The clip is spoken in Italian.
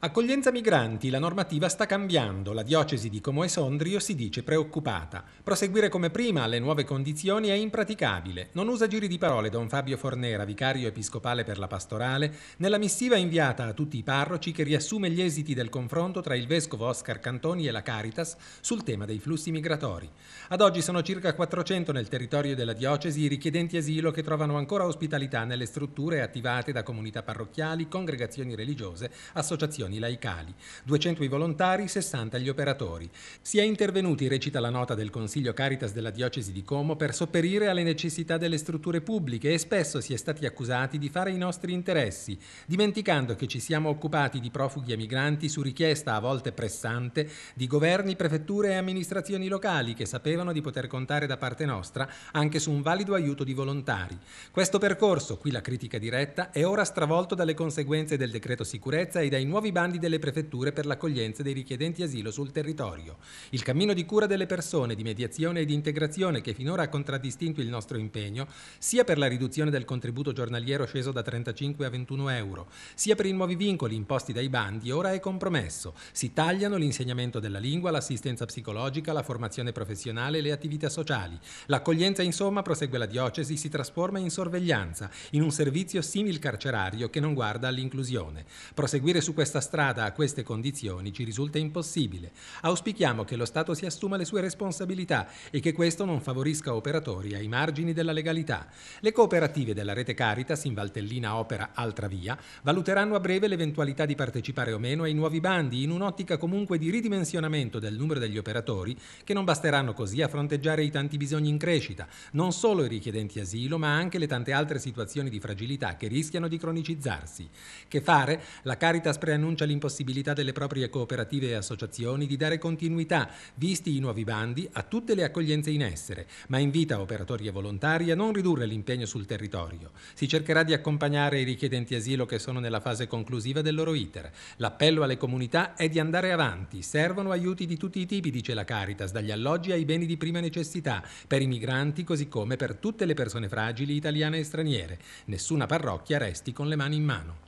Accoglienza migranti, la normativa sta cambiando, la diocesi di Como e Sondrio si dice preoccupata. Proseguire come prima alle nuove condizioni è impraticabile. Non usa giri di parole don Fabio Fornera, vicario episcopale per la pastorale, nella missiva inviata a tutti i parroci che riassume gli esiti del confronto tra il vescovo Oscar Cantoni e la Caritas sul tema dei flussi migratori. Ad oggi sono circa 400 nel territorio della diocesi i richiedenti asilo che trovano ancora ospitalità nelle strutture attivate da comunità parrocchiali, congregazioni religiose, associazioni associazioni laicali, 200 i volontari, 60 gli operatori. Si è intervenuti, recita la nota del Consiglio Caritas della Diocesi di Como, per sopperire alle necessità delle strutture pubbliche e spesso si è stati accusati di fare i nostri interessi, dimenticando che ci siamo occupati di profughi e migranti su richiesta a volte pressante di governi, prefetture e amministrazioni locali che sapevano di poter contare da parte nostra anche su un valido aiuto di volontari. Questo percorso, qui la critica diretta, è ora stravolto dalle conseguenze del decreto sicurezza e dai nuovi bandi delle prefetture per l'accoglienza dei richiedenti asilo sul territorio. Il cammino di cura delle persone, di mediazione e di integrazione che finora ha contraddistinto il nostro impegno, sia per la riduzione del contributo giornaliero sceso da 35 a 21 euro, sia per i nuovi vincoli imposti dai bandi, ora è compromesso. Si tagliano l'insegnamento della lingua, l'assistenza psicologica, la formazione professionale e le attività sociali. L'accoglienza, insomma, prosegue la diocesi, si trasforma in sorveglianza, in un servizio simil carcerario che non guarda all'inclusione. Proseguire su questa strada strada a queste condizioni ci risulta impossibile. Auspichiamo che lo Stato si assuma le sue responsabilità e che questo non favorisca operatori ai margini della legalità. Le cooperative della rete Caritas in Valtellina Opera Altra Via valuteranno a breve l'eventualità di partecipare o meno ai nuovi bandi in un'ottica comunque di ridimensionamento del numero degli operatori che non basteranno così a fronteggiare i tanti bisogni in crescita, non solo i richiedenti asilo ma anche le tante altre situazioni di fragilità che rischiano di cronicizzarsi. Che fare? La Caritas preannuncia denuncia l'impossibilità delle proprie cooperative e associazioni di dare continuità, visti i nuovi bandi, a tutte le accoglienze in essere, ma invita operatori e volontari a non ridurre l'impegno sul territorio. Si cercherà di accompagnare i richiedenti asilo che sono nella fase conclusiva del loro iter. L'appello alle comunità è di andare avanti. Servono aiuti di tutti i tipi, dice la Caritas, dagli alloggi ai beni di prima necessità, per i migranti così come per tutte le persone fragili italiane e straniere. Nessuna parrocchia resti con le mani in mano.